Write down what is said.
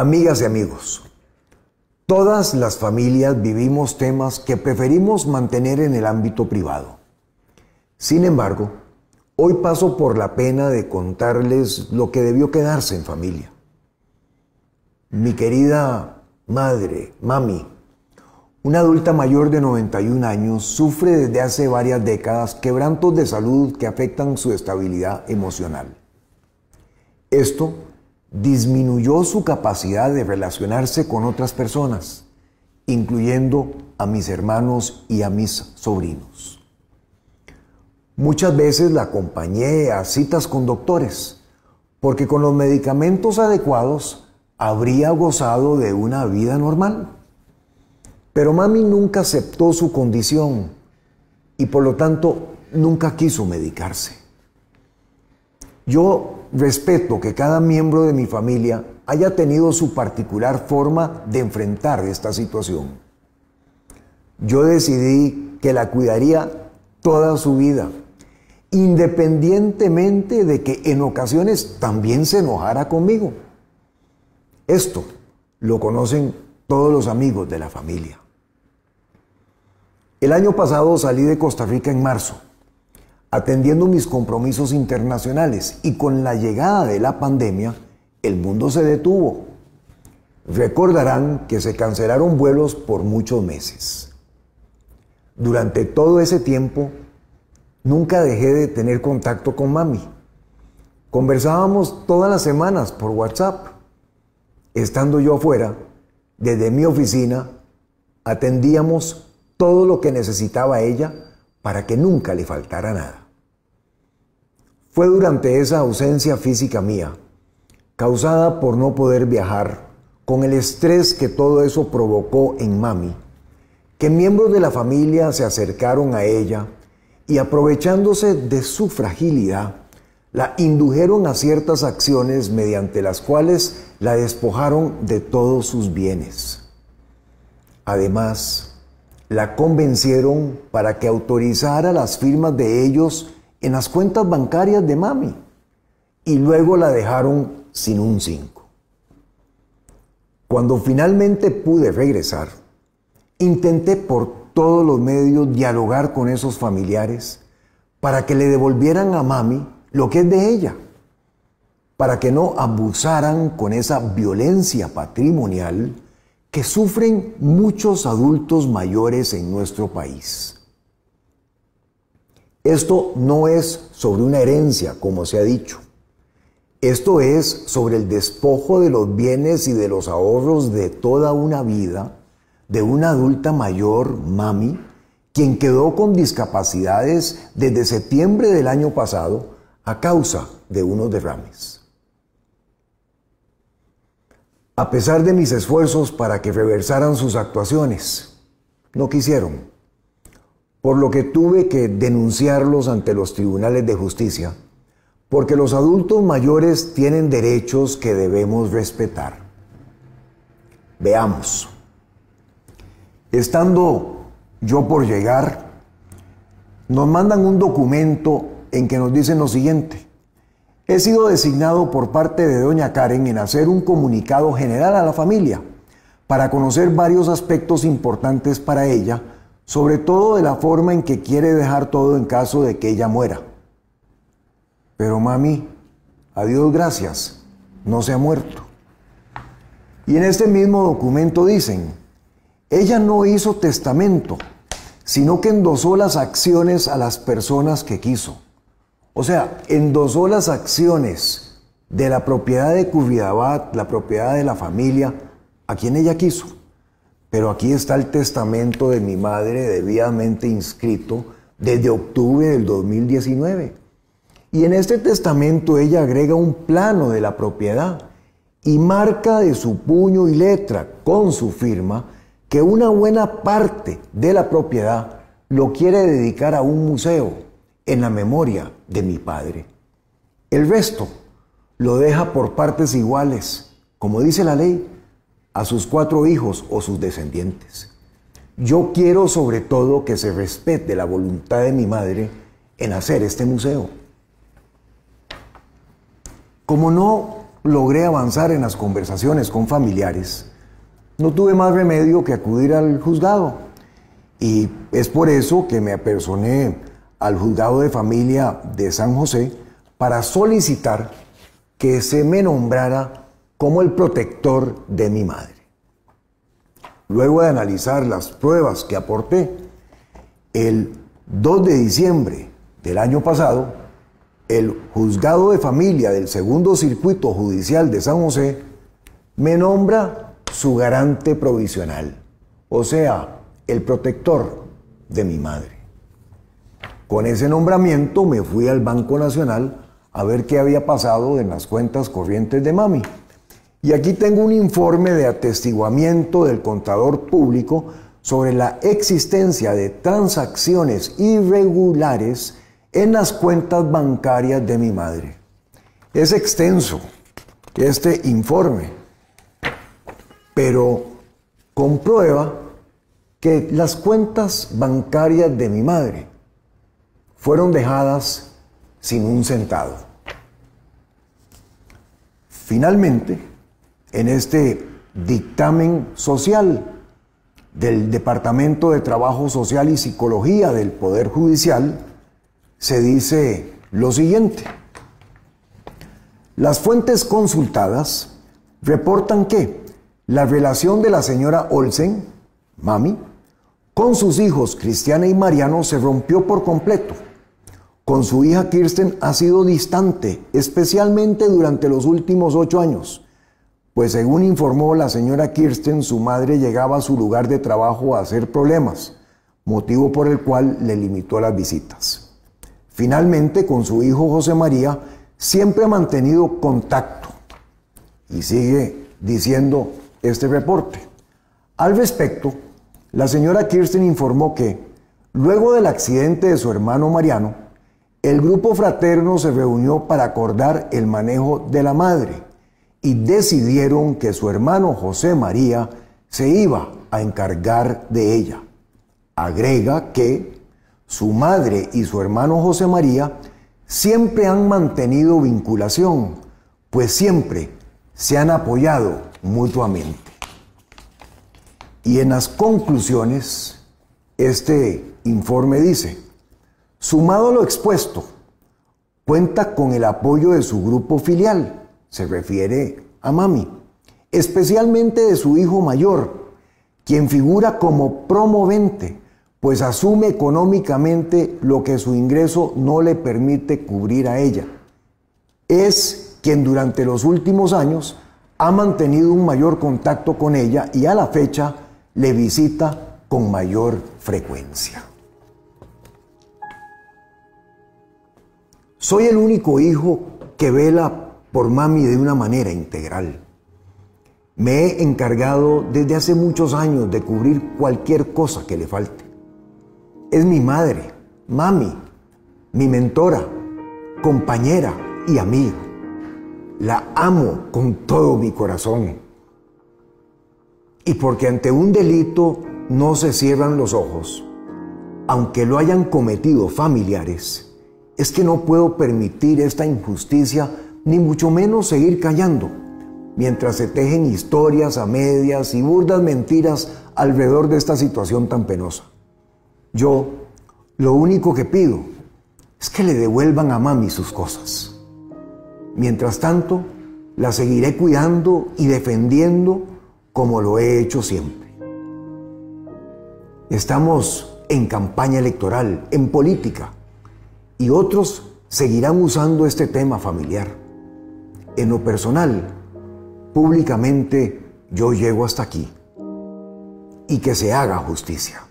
Amigas y amigos, todas las familias vivimos temas que preferimos mantener en el ámbito privado. Sin embargo, hoy paso por la pena de contarles lo que debió quedarse en familia. Mi querida madre, mami, una adulta mayor de 91 años sufre desde hace varias décadas quebrantos de salud que afectan su estabilidad emocional. Esto disminuyó su capacidad de relacionarse con otras personas, incluyendo a mis hermanos y a mis sobrinos. Muchas veces la acompañé a citas con doctores, porque con los medicamentos adecuados habría gozado de una vida normal. Pero mami nunca aceptó su condición y por lo tanto nunca quiso medicarse. Yo Respeto que cada miembro de mi familia haya tenido su particular forma de enfrentar esta situación. Yo decidí que la cuidaría toda su vida, independientemente de que en ocasiones también se enojara conmigo. Esto lo conocen todos los amigos de la familia. El año pasado salí de Costa Rica en marzo atendiendo mis compromisos internacionales y con la llegada de la pandemia, el mundo se detuvo. Recordarán que se cancelaron vuelos por muchos meses. Durante todo ese tiempo, nunca dejé de tener contacto con mami. Conversábamos todas las semanas por WhatsApp, estando yo afuera, desde mi oficina, atendíamos todo lo que necesitaba ella para que nunca le faltara nada. Fue durante esa ausencia física mía, causada por no poder viajar, con el estrés que todo eso provocó en mami, que miembros de la familia se acercaron a ella y aprovechándose de su fragilidad, la indujeron a ciertas acciones mediante las cuales la despojaron de todos sus bienes. Además, la convencieron para que autorizara las firmas de ellos en las cuentas bancarias de mami y luego la dejaron sin un 5. Cuando finalmente pude regresar, intenté por todos los medios dialogar con esos familiares para que le devolvieran a mami lo que es de ella, para que no abusaran con esa violencia patrimonial que sufren muchos adultos mayores en nuestro país. Esto no es sobre una herencia, como se ha dicho. Esto es sobre el despojo de los bienes y de los ahorros de toda una vida de una adulta mayor, mami, quien quedó con discapacidades desde septiembre del año pasado a causa de unos derrames a pesar de mis esfuerzos para que reversaran sus actuaciones. No quisieron, por lo que tuve que denunciarlos ante los tribunales de justicia, porque los adultos mayores tienen derechos que debemos respetar. Veamos. Estando yo por llegar, nos mandan un documento en que nos dicen lo siguiente he sido designado por parte de doña Karen en hacer un comunicado general a la familia para conocer varios aspectos importantes para ella, sobre todo de la forma en que quiere dejar todo en caso de que ella muera. Pero mami, a Dios gracias, no se ha muerto. Y en este mismo documento dicen, ella no hizo testamento, sino que endosó las acciones a las personas que quiso. O sea, endosó las acciones de la propiedad de Cuvidabat, la propiedad de la familia, a quien ella quiso. Pero aquí está el testamento de mi madre debidamente inscrito desde octubre del 2019. Y en este testamento ella agrega un plano de la propiedad y marca de su puño y letra con su firma que una buena parte de la propiedad lo quiere dedicar a un museo en la memoria de mi Padre. El resto lo deja por partes iguales, como dice la ley, a sus cuatro hijos o sus descendientes. Yo quiero sobre todo que se respete la voluntad de mi madre en hacer este museo. Como no logré avanzar en las conversaciones con familiares, no tuve más remedio que acudir al juzgado. Y es por eso que me apersoné al juzgado de familia de San José para solicitar que se me nombrara como el protector de mi madre. Luego de analizar las pruebas que aporté, el 2 de diciembre del año pasado, el juzgado de familia del segundo circuito judicial de San José me nombra su garante provisional, o sea, el protector de mi madre. Con ese nombramiento me fui al Banco Nacional a ver qué había pasado en las cuentas corrientes de Mami. Y aquí tengo un informe de atestiguamiento del contador público sobre la existencia de transacciones irregulares en las cuentas bancarias de mi madre. Es extenso este informe, pero comprueba que las cuentas bancarias de mi madre fueron dejadas sin un centavo. Finalmente, en este dictamen social del Departamento de Trabajo Social y Psicología del Poder Judicial, se dice lo siguiente. Las fuentes consultadas reportan que la relación de la señora Olsen, mami, con sus hijos Cristiana y Mariano se rompió por completo con su hija Kirsten ha sido distante, especialmente durante los últimos ocho años, pues según informó la señora Kirsten, su madre llegaba a su lugar de trabajo a hacer problemas, motivo por el cual le limitó las visitas. Finalmente, con su hijo José María, siempre ha mantenido contacto y sigue diciendo este reporte. Al respecto, la señora Kirsten informó que, luego del accidente de su hermano Mariano, el grupo fraterno se reunió para acordar el manejo de la madre y decidieron que su hermano José María se iba a encargar de ella. Agrega que su madre y su hermano José María siempre han mantenido vinculación, pues siempre se han apoyado mutuamente. Y en las conclusiones, este informe dice, Sumado a lo expuesto, cuenta con el apoyo de su grupo filial, se refiere a Mami, especialmente de su hijo mayor, quien figura como promovente, pues asume económicamente lo que su ingreso no le permite cubrir a ella. Es quien durante los últimos años ha mantenido un mayor contacto con ella y a la fecha le visita con mayor frecuencia. Soy el único hijo que vela por mami de una manera integral. Me he encargado desde hace muchos años de cubrir cualquier cosa que le falte. Es mi madre, mami, mi mentora, compañera y amiga. La amo con todo mi corazón. Y porque ante un delito no se cierran los ojos, aunque lo hayan cometido familiares, es que no puedo permitir esta injusticia, ni mucho menos seguir callando, mientras se tejen historias a medias y burdas mentiras alrededor de esta situación tan penosa. Yo lo único que pido es que le devuelvan a mami sus cosas. Mientras tanto, la seguiré cuidando y defendiendo como lo he hecho siempre. Estamos en campaña electoral, en política y otros seguirán usando este tema familiar. En lo personal, públicamente yo llego hasta aquí y que se haga justicia.